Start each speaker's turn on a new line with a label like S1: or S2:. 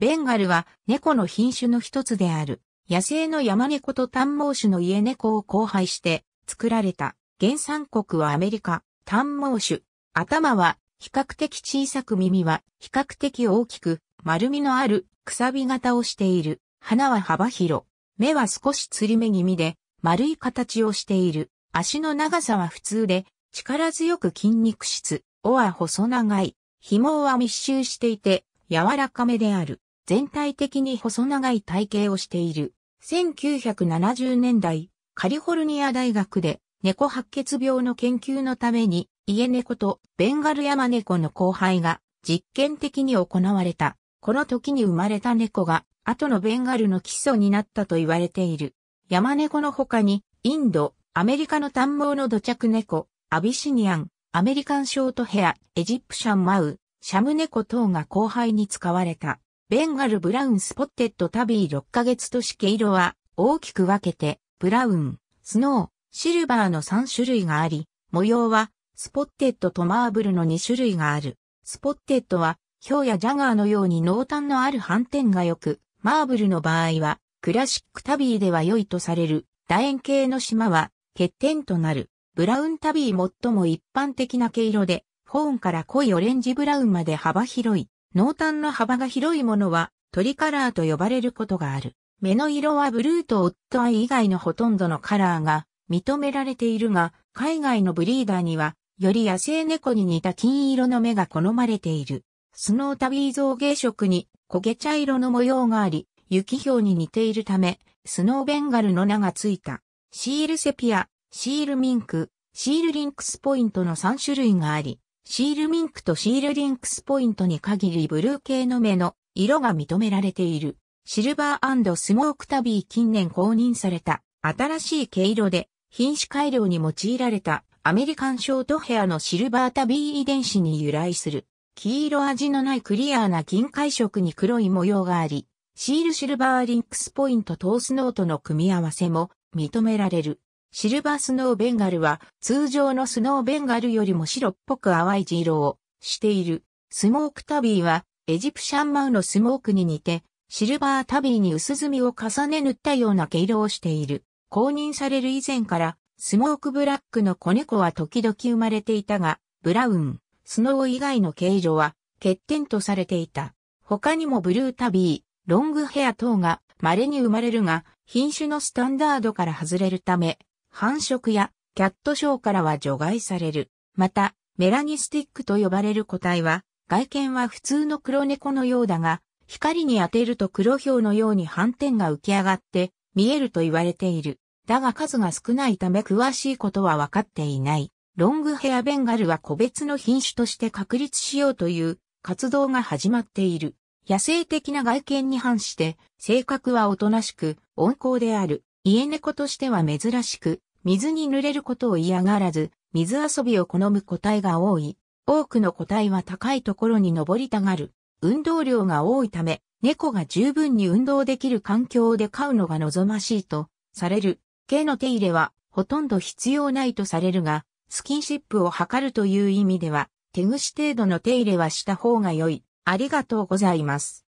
S1: ベンガルは猫の品種の一つである。野生の山猫と短毛種の家猫を交配して作られた。原産国はアメリカ、短毛種。頭は比較的小さく耳は比較的大きく丸みのあるくさび型をしている。花は幅広。目は少しつり目気味で丸い形をしている。足の長さは普通で力強く筋肉質。尾は細長い。紐は密集していて柔らかめである。全体的に細長い体型をしている。1970年代、カリフォルニア大学で猫白血病の研究のために、家猫とベンガル山猫の交配が実験的に行われた。この時に生まれた猫が後のベンガルの基礎になったと言われている。山猫の他に、インド、アメリカの短毛の土着猫、アビシニアン、アメリカンショートヘア、エジプシャンマウ、シャム猫等が後輩に使われた。ベンガルブラウンスポッテッドタビー6ヶ月とし色は大きく分けて、ブラウン、スノー、シルバーの3種類があり、模様はスポッテッドとマーブルの2種類がある。スポッテッドは、ヒョウやジャガーのように濃淡のある斑点が良く、マーブルの場合は、クラシックタビーでは良いとされる、楕円形の島は欠点となる。ブラウンタビー最も一般的な毛色で、フォーンから濃いオレンジブラウンまで幅広い。濃淡の幅が広いものはトリカラーと呼ばれることがある。目の色はブルーとオットアイ以外のほとんどのカラーが認められているが、海外のブリーダーには、より野生猫に似た金色の目が好まれている。スノータビー造形色に焦げ茶色の模様があり、雪氷に似ているため、スノーベンガルの名がついた。シールセピア、シールミンク、シールリンクスポイントの3種類があり、シールミンクとシールリンクスポイントに限りブルー系の目の色が認められている。シルバースモークタビー近年公認された新しい毛色で品種改良に用いられたアメリカンショートヘアのシルバータビー遺伝子に由来する。黄色味のないクリアーな銀灰色に黒い模様があり、シールシルバーリンクスポイントトースノートの組み合わせも認められる。シルバースノーベンガルは通常のスノーベンガルよりも白っぽく淡い地色をしている。スモークタビーはエジプシャンマウのスモークに似てシルバータビーに薄墨を重ね塗ったような毛色をしている。公認される以前からスモークブラックの子猫は時々生まれていたが、ブラウン、スノー以外の形状は欠点とされていた。他にもブルータビー、ロングヘア等が稀に生まれるが、品種のスタンダードから外れるため、繁殖やキャットショーからは除外される。また、メラニスティックと呼ばれる個体は、外見は普通の黒猫のようだが、光に当てると黒表のように斑点が浮き上がって見えると言われている。だが数が少ないため詳しいことは分かっていない。ロングヘアベンガルは個別の品種として確立しようという活動が始まっている。野生的な外見に反して、性格はおとなしく温厚である。家猫としては珍しく、水に濡れることを嫌がらず、水遊びを好む個体が多い。多くの個体は高いところに登りたがる。運動量が多いため、猫が十分に運動できる環境で飼うのが望ましいとされる。毛の手入れはほとんど必要ないとされるが、スキンシップを図るという意味では、手ぐし程度の手入れはした方が良い。ありがとうございます。